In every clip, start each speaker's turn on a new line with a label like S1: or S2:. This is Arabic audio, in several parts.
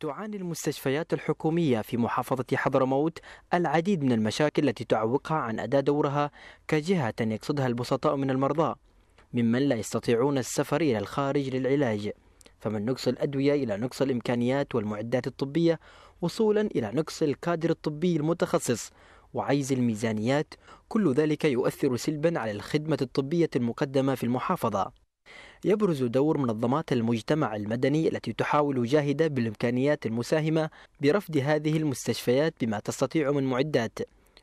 S1: تعاني المستشفيات الحكومية في محافظة حضرموت العديد من المشاكل التي تعوقها عن أداء دورها كجهة يقصدها البسطاء من المرضى ممن لا يستطيعون السفر إلى الخارج للعلاج فمن نقص الأدوية إلى نقص الإمكانيات والمعدات الطبية وصولا إلى نقص الكادر الطبي المتخصص وعجز الميزانيات كل ذلك يؤثر سلبا على الخدمة الطبية المقدمة في المحافظة يبرز دور منظمات المجتمع المدني التي تحاول جاهدة بالإمكانيات المساهمة برفض هذه المستشفيات بما تستطيع من معدات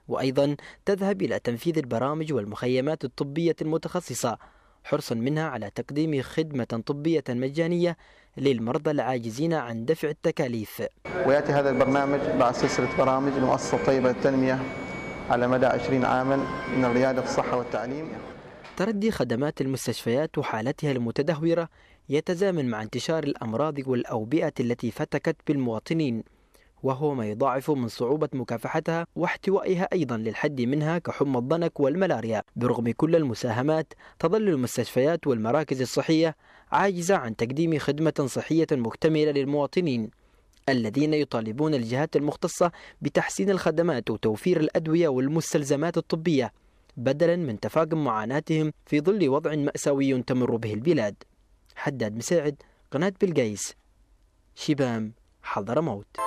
S1: وأيضا تذهب إلى تنفيذ البرامج والمخيمات الطبية المتخصصة حرصا منها على تقديم خدمة طبية مجانية للمرضى العاجزين عن
S2: دفع التكاليف ويأتي هذا البرنامج بعد سلسلة برامج المؤسسة طيبة للتنمية على مدى 20 عاما من الريادة الصحة والتعليم تردي خدمات
S1: المستشفيات وحالتها المتدهورة يتزامن مع انتشار الأمراض والأوبئة التي فتكت بالمواطنين وهو ما يضاعف من صعوبة مكافحتها واحتوائها أيضا للحد منها كحمى الضنك والملاريا برغم كل المساهمات تظل المستشفيات والمراكز الصحية عاجزة عن تقديم خدمة صحية مكتملة للمواطنين الذين يطالبون الجهات المختصة بتحسين الخدمات وتوفير الأدوية والمستلزمات الطبية بدلا من تفاقم معاناتهم في ظل وضع مأساوي تمر به البلاد حداد مساعد قناة بلقيس شبام حضر موت